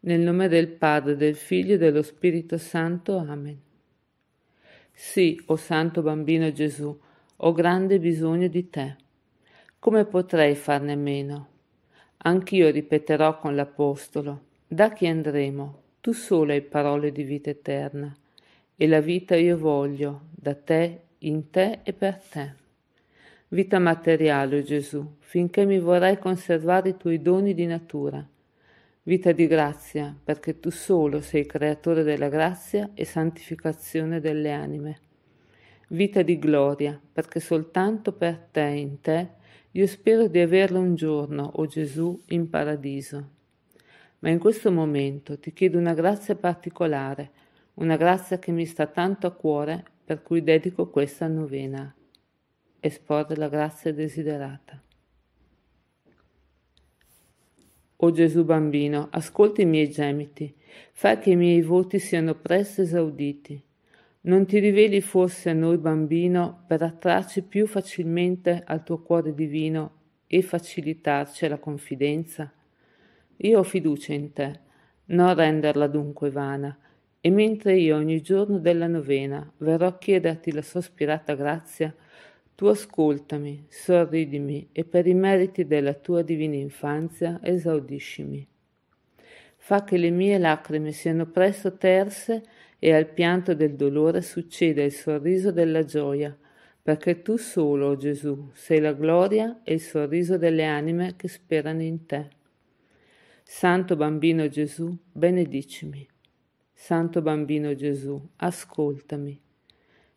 Nel nome del Padre, del Figlio e dello Spirito Santo. Amen. Sì, o santo bambino Gesù, ho grande bisogno di te. Come potrei farne meno? Anch'io ripeterò con l'Apostolo, da chi andremo? Tu solo hai parole di vita eterna, e la vita io voglio, da te, in te e per te. Vita materiale, o Gesù, finché mi vorrai conservare i tuoi doni di natura Vita di grazia, perché tu solo sei creatore della grazia e santificazione delle anime. Vita di gloria, perché soltanto per te e in te io spero di averla un giorno, o oh Gesù, in paradiso. Ma in questo momento ti chiedo una grazia particolare, una grazia che mi sta tanto a cuore, per cui dedico questa novena. Esporre la grazia desiderata. O Gesù bambino, ascolta i miei gemiti, fa che i miei voti siano presto esauditi. Non ti riveli forse a noi bambino per attrarci più facilmente al tuo cuore divino e facilitarci la confidenza? Io ho fiducia in te, non renderla dunque vana, e mentre io ogni giorno della novena verrò a chiederti la sospirata grazia, tu ascoltami, sorridimi e per i meriti della tua divina infanzia esaudiscimi. Fa che le mie lacrime siano presto terse e al pianto del dolore succeda il sorriso della gioia, perché tu solo, oh Gesù, sei la gloria e il sorriso delle anime che sperano in te. Santo bambino Gesù, benedicimi. Santo bambino Gesù, ascoltami.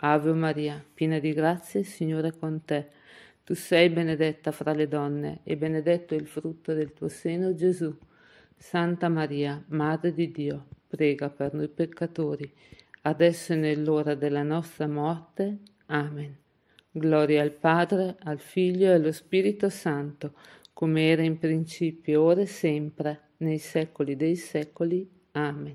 Ave Maria, piena di grazie, il Signore è con te. Tu sei benedetta fra le donne e benedetto è il frutto del tuo seno, Gesù. Santa Maria, Madre di Dio, prega per noi peccatori, adesso e nell'ora della nostra morte. Amen. Gloria al Padre, al Figlio e allo Spirito Santo, come era in principio, ora e sempre, nei secoli dei secoli. Amen.